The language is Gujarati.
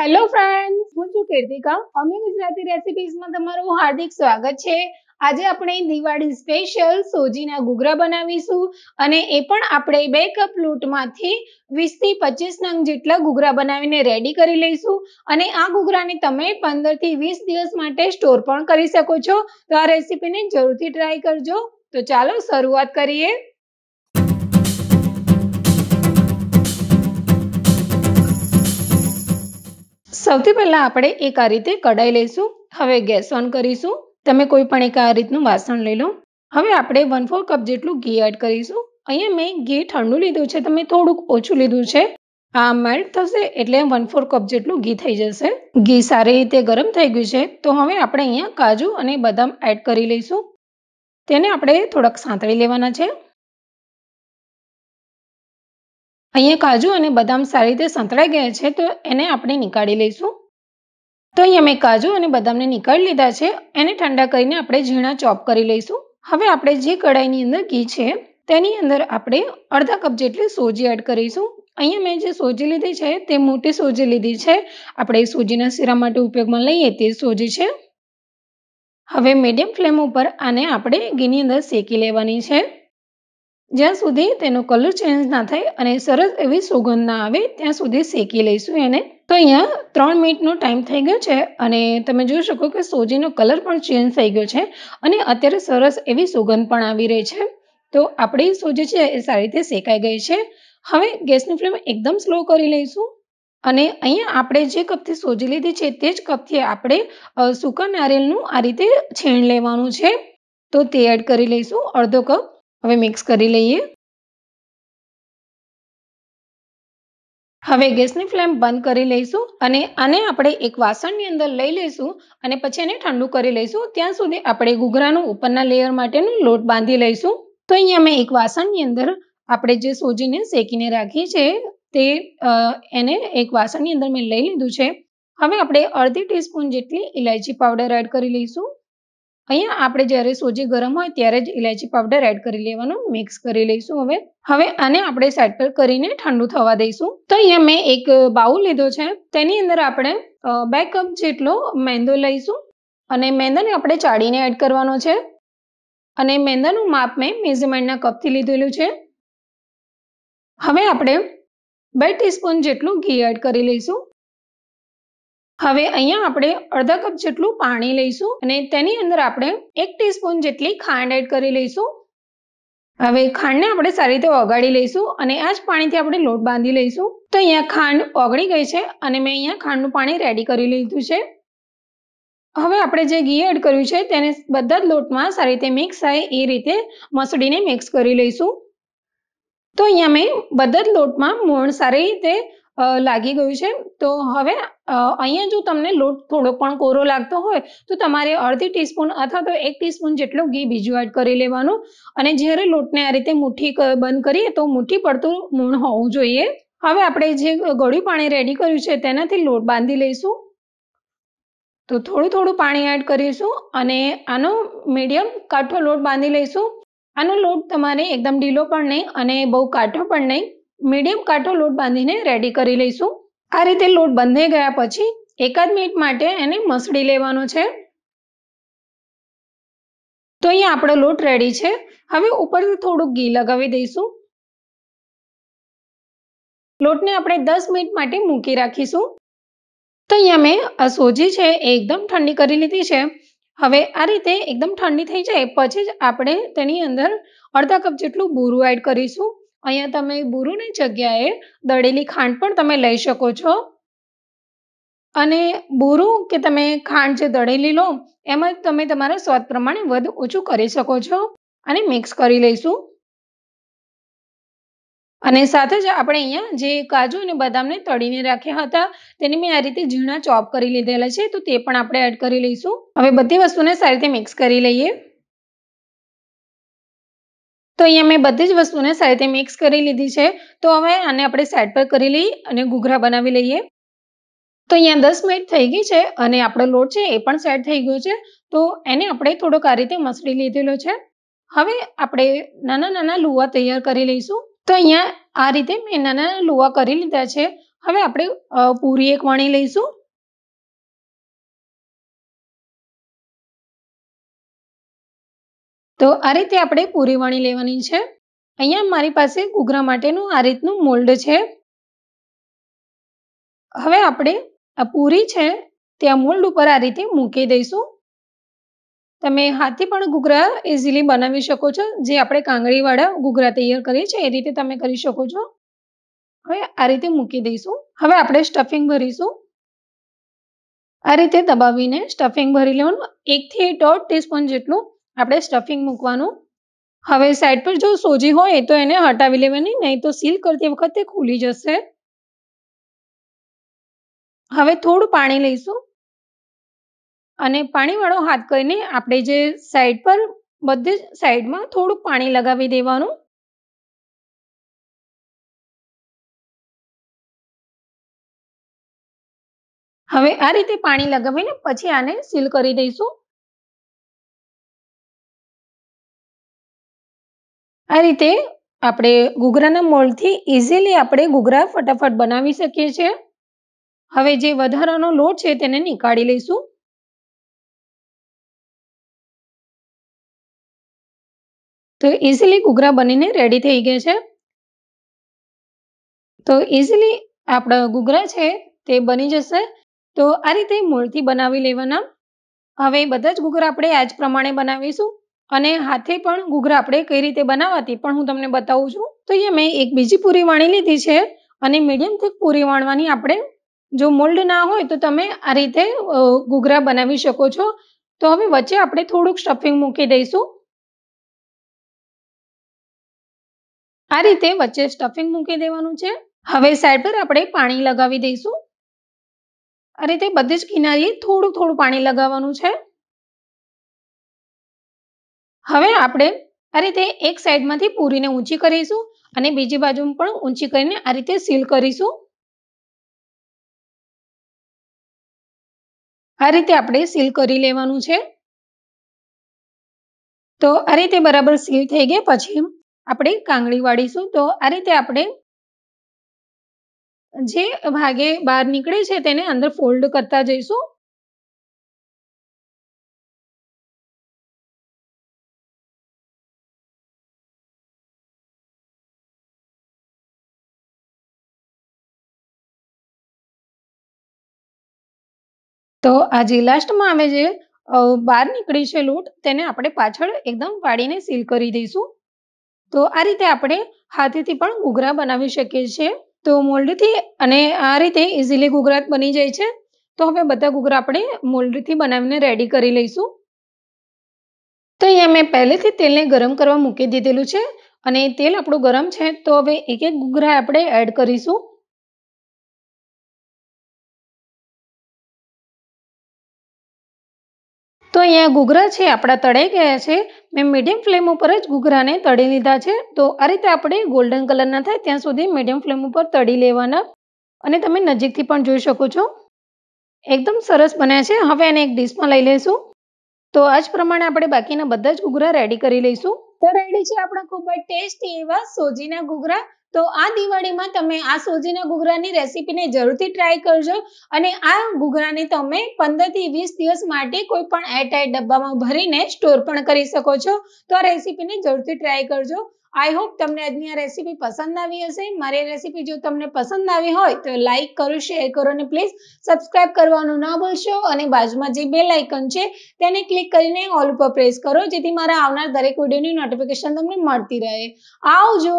હેલો ફ્રેન્ડ્સ હું છું કીર્તિકા અમે ગુજરાતી રેસિપીઝમાં તમારું હાર્દિક સ્વાગત છે આજે આપણે દિવાળી સ્પેશિયલ સોજીના ઘૂઘરા બનાવીશું અને એ પણ આપણે બે કપ લોટમાંથી વીસથી પચીસ નંગ જેટલા ઘૂઘરા બનાવીને રેડી કરી લઈશું અને આ ઘૂઘરાને તમે પંદરથી વીસ દિવસ માટે સ્ટોર પણ કરી શકો છો તો આ રેસીપીને જરૂરથી ટ્રાય કરજો તો ચાલો શરૂઆત કરીએ સૌથી પહેલાં આપણે એક આ રીતે કઢાઈ લઈશું હવે ગેસ ઓન કરીશું તમે કોઈ પણ એક આ રીતનું વાસણ લઈ લો હવે આપણે વન ફોર કપ જેટલું ઘી એડ કરીશું અહીંયા મેં ઘી ઠંડુ લીધું છે તમે થોડુંક ઓછું લીધું છે આ મેલ્ટ થશે એટલે વન ફોર કપ જેટલું ઘી થઈ જશે ઘી સારી રીતે ગરમ થઈ ગયું છે તો હવે આપણે અહીંયા કાજુ અને બદામ એડ કરી લઈશું તેને આપણે થોડાક સાંતળી લેવાના છે અહીંયા કાજુ અને બદામ સારી રીતે સંતળાઈ ગયા છે તો એને આપણે નીકાળી લઈશું તો અહીંયા મેં કાજુ અને બદામને નીકાળી લીધા છે એને ઠંડા કરીને આપણે ઝીણા ચોપ કરી લઈશું હવે આપણે જે કઢાઈની અંદર ઘી છે તેની અંદર આપણે અડધા કપ જેટલી સોજી એડ કરીશું અહીંયા મેં જે સોજી લીધી છે તે મોટી સોજી લીધી છે આપણે સોજીના શીરા માટે ઉપયોગમાં લઈએ તે સોજી છે હવે મીડિયમ ફ્લેમ ઉપર આને આપણે ઘીની અંદર શેકી લેવાની છે જ્યાં સુધી તેનો કલર ચેન્જ ના થાય અને સરસ એવી સુગંધ ના આવે ત્યાં સુધી શેકી લઈશું એને તો અહીંયા ત્રણ મિનિટનો ટાઈમ થઈ ગયો છે અને તમે જોઈ શકો કે સોજીનો કલર પણ ચેન્જ થઈ ગયો છે અને અત્યારે સરસ એવી સુગંધ પણ આવી રહી છે તો આપણી સોજી છે એ સારી રીતે શેકાઈ ગઈ છે હવે ગેસની ફ્લેમ એકદમ સ્લો કરી લઈશું અને અહીંયા આપણે જે કપથી સોજી લીધી છે તે જ કપથી આપણે સૂકા નારિયેળનું આ રીતે છીણ લેવાનું છે તો તે એડ કરી લઈશું અડધો કપ હવે મિક્સ કરી લઈએ હવે ગેસની ફ્લેમ બંધ કરી લઈશું અને આને આપણે એક વાસણની અંદર લઈ લઈશું અને પછી એને ઠંડુ કરી લઈશું ત્યાં સુધી આપણે ઘૂઘરાનું ઉપરના લેયર માટેનું લોટ બાંધી લઈશું તો અહીંયા મેં એક વાસણની અંદર આપણે જે સોજીને શેકીને રાખી છે તે એને એક વાસણની અંદર મેં લઈ લીધું છે હવે આપણે અડધી ટીસ્પૂન જેટલી ઇલાયચી પાવડર એડ કરી લઈશું અહીંયા આપણે જ્યારે સોજી ગરમ હોય ત્યારે જ ઇલાયચી પાવડર એડ કરી લેવાનું મિક્સ કરી લઈશું હવે હવે આને આપણે સેટ પર કરીને ઠંડુ થવા દઈશું તો અહીંયા મેં એક બાઉલ લીધો છે તેની અંદર આપણે બે કપ જેટલો મેંદો લઈશું અને મેંદાને આપણે ચાળીને એડ કરવાનો છે અને મેંદાનું માપ મેં મેઝરમેન્ટના કપથી લીધેલું છે હવે આપણે બે ટીસ્પૂન જેટલું ઘી એડ કરી લઈશું હવે અહીંયા આપણે અડધા કપ જેટલું પાણી લઈશું અને તેની અંદર આપણે એક ટીસ્પૂન જેટલી ખાંડ એડ કરી લઈશું હવે ખાંડને આપણે સારી રીતે ઓગાળી લઈશું અને આ જ પાણીથી આપણે લોટ બાંધી લઈશું તો અહીંયા ખાંડ ઓગળી ગઈ છે અને મેં અહીંયા ખાંડનું પાણી રેડી કરી લીધું છે હવે આપણે જે ઘી એડ કર્યું છે તેને બધા જ લોટમાં સારી રીતે મિક્સ થાય એ રીતે મસળીને મિક્સ કરી લઈશું તો અહીંયા મેં બધા જ લોટમાં મોણ સારી રીતે લાગી ગયું છે તો હવે અહીંયા જો તમને લોટ થોડો પણ કોરો લાગતો હોય તો તમારે અડધી ટીસ્પૂન અથવા તો એક ટીસ્પૂન જેટલું ઘી બીજું એડ કરી લેવાનું અને જ્યારે લોટને આ રીતે મુઠ્ઠી બંધ કરીએ તો મુઠ્ઠી પડતું મૂણ હોવું જોઈએ હવે આપણે જે ગળ્યું પાણી રેડી કર્યું છે તેનાથી લોટ બાંધી લઈશું તો થોડું થોડું પાણી એડ કરીશું અને આનો મીડિયમ કાઠો લોટ બાંધી લઈશું આનો લોટ તમારે એકદમ ઢીલો પણ નહીં અને બહુ કાઠો પણ નહીં મીડિયમ કાંટો લોટ બાંધીને રેડી કરી લઈશું આ રીતે લોટ બંધાઈ ગયા પછી એકાદ મિનિટ માટે એને મસળી લેવાનો છે તો અહીંયા આપણો લોટ રેડી છે હવે ઉપરથી થોડુંક ઘી લગાવી દઈશું લોટને આપણે દસ મિનિટ માટે મૂકી રાખીશું તો અહીંયા મેં આ સોજી છે એકદમ ઠંડી કરી લીધી છે હવે આ રીતે એકદમ ઠંડી થઈ જાય પછી જ આપણે તેની અંદર અડધા કપ જેટલું બૂરું એડ કરીશું અહીંયા તમે બુરુની જગ્યાએ દળેલી ખાંડ પણ તમે લઈ શકો છો અને બુરુ કે તમે ખાંડ જે દળેલી લો એમાં તમે તમારા સ્વાદ પ્રમાણે વધ ઓછું કરી શકો છો અને મિક્સ કરી લઈશું અને સાથે જ આપણે અહીંયા જે કાજુ અને બદામને તળીને રાખ્યા હતા તેને મેં આ રીતે ઝીણા ચોપ કરી લીધેલા છે તો તે પણ આપણે એડ કરી લઈશું હવે બધી વસ્તુને સારી રીતે મિક્સ કરી લઈએ તો અહીંયા મેં બધી જ વસ્તુને સાથે મિક્સ કરી લીધી છે તો હવે આને આપણે સાઈડ પર કરી લઈ અને ઘૂઘરા બનાવી લઈએ તો અહીંયા દસ મિનિટ થઈ ગઈ છે અને આપણો લોટ છે એ પણ સેટ થઈ ગયો છે તો એને આપણે થોડોક આ રીતે મસળી લીધેલો છે હવે આપણે નાના નાના લુવા તૈયાર કરી લઈશું તો અહીંયા આ રીતે મેં નાના નાના લુવા કરી લીધા છે હવે આપણે પૂરી એક વણી લઈશું તો આ રીતે આપણે પૂરી વણી લેવાની છે અહીંયા મારી પાસે ઘૂઘરા માટેનું આ રીતનું મોલ્ડ છે હવે આપણે આ પૂરી છે તે આ મોલ્ડ ઉપર આ રીતે મૂકી દઈશું તમે હાથથી પણ ઘૂઘરા ઇઝીલી બનાવી શકો છો જે આપણે કાંગળીવાળા ઘૂઘરા તૈયાર કરીએ છીએ એ રીતે તમે કરી શકો છો હવે આ રીતે મૂકી દઈશું હવે આપણે સ્ટફિંગ ભરીશું આ રીતે દબાવીને સ્ટફિંગ ભરી લેવાનું એકથી દોઢ ટીસ્પૂન જેટલું આપણે સ્ટફિંગ મૂકવાનું હવે સાઈડ પર જો સોજી હોય તો એને હટાવી લેવાની નહીં તો સીલ કરતી વખતે ખુલી જશે હવે થોડું પાણી લઈશું અને પાણીવાળો હાથ કરીને આપણે જે સાઈડ પર બધે સાઈડમાં થોડુંક પાણી લગાવી દેવાનું હવે આ રીતે પાણી લગાવીને પછી આને સીલ કરી દઈશું આ રીતે આપણે ઘૂઘરાના મોલ્ડથી ઇઝીલી આપણે ઘૂઘરા ફટાફટ બનાવી શકીએ છીએ હવે જે વધારાનો લોટ છે તેને નીકાળી લઈશું તો ઇઝીલી ઘૂઘરા બનીને રેડી થઈ ગયા છે તો ઇઝીલી આપણા ઘૂઘરા છે તે બની જશે તો આ રીતે મૂળથી બનાવી લેવાના હવે બધા જ ઘૂઘરા આપણે આજ પ્રમાણે બનાવીશું અને હાથે પણ ઘૂઘરા આપણે કઈ રીતે બનાવવાતી પણ હું તમને બતાવું છું તો અહીંયા મેં એક બીજી પૂરી વાણી લીધી છે અને મીડિયમ થીક પૂરી વાણવાની આપણે જો મોલ્ડ ના હોય તો તમે આ રીતે ઘૂઘરા બનાવી શકો છો તો હવે વચ્ચે આપણે થોડુંક સ્ટફિંગ મૂકી દઈશું આ રીતે વચ્ચે સ્ટફિંગ મૂકી દેવાનું છે હવે સાઈડ પર આપણે પાણી લગાવી દઈશું આ રીતે બધી જ કિનારીએ થોડું થોડું પાણી લગાવવાનું છે હવે આપણે આ રીતે એક સાઈડમાંથી પૂરીને ઊંચી કરીશું અને બીજી બાજુ પણ ઊંચી કરીને આ રીતે સીલ કરીશું આ રીતે આપણે સીલ કરી લેવાનું છે તો આ રીતે બરાબર સીલ થઈ ગઈ પછી આપણે કાંગળી વાળીશું તો આ રીતે આપણે જે ભાગે બહાર નીકળે છે તેને અંદર ફોલ્ડ કરતા જઈશું તો આ જે લાસ્ટમાં આવે છે બહાર નીકળી છે લોટ તેને આપણે પાછળ એકદમ વાળીને સીલ કરી દઈશું તો આ રીતે આપણે હાથેથી પણ ઘૂઘરા બનાવી શકીએ છીએ તો મોલ્ડથી અને આ રીતે ઇઝીલી ઘૂઘરા બની જાય છે તો હવે બધા ઘૂઘરા આપણે મોલ્ડથી બનાવીને રેડી કરી લઈશું તો અહીંયા મેં પહેલેથી તેલને ગરમ કરવા મૂકી દીધેલું છે અને તેલ આપણું ગરમ છે તો હવે એક એક ઘૂઘરા આપણે એડ કરીશું તો અહીંયા ઘૂઘરા છે આપણા તળાઈ ગયા છે મેં મીડિયમ ફ્લેમ ઉપર જ ઘૂઘરાને તળી લીધા છે તો આ રીતે આપણે ગોલ્ડન કલરના થાય ત્યાં સુધી મીડિયમ ફ્લેમ ઉપર તળી લેવાના અને તમે નજીકથી પણ જોઈ શકો છો એકદમ સરસ બન્યા છે હવે એને એક ડીશમાં લઈ લઈશું તો આ જ પ્રમાણે આપણે બાકીના બધા જ ઘૂઘરા રેડી કરી લઈશું તો રેડી છે આપણા ખૂબ જ ટેસ્ટી એવા સોજીના ઘૂઘરા તો આ દિવાળીમાં તમે આ સોજીના ઘૂઘરાની રેસીપીને જરૂરથી ટ્રાય કરજો અને આ ઘૂઘરાને તમે પંદરથી વીસ દિવસ માટે કોઈ પણ એરટાઈટ ડબ્બામાં ભરીને સ્ટોર પણ કરી શકો છો તો આ રેસીપીને જરૂરથી ટ્રાય કરજો આઈ હોપ તમને આજની આ રેસીપી પસંદ આવી હશે મારી રેસીપી જો તમને પસંદ આવી હોય તો લાઇક કરો શેર કરો અને પ્લીઝ સબસ્ક્રાઇબ કરવાનું ના ભૂલશો અને બાજુમાં જે બેલ આઇકન છે તેને ક્લિક કરીને ઓલ ઉપર પ્રેસ કરો જેથી મારા આવનાર દરેક વિડીયોની નોટિફિકેશન તમને મળતી રહે આવજો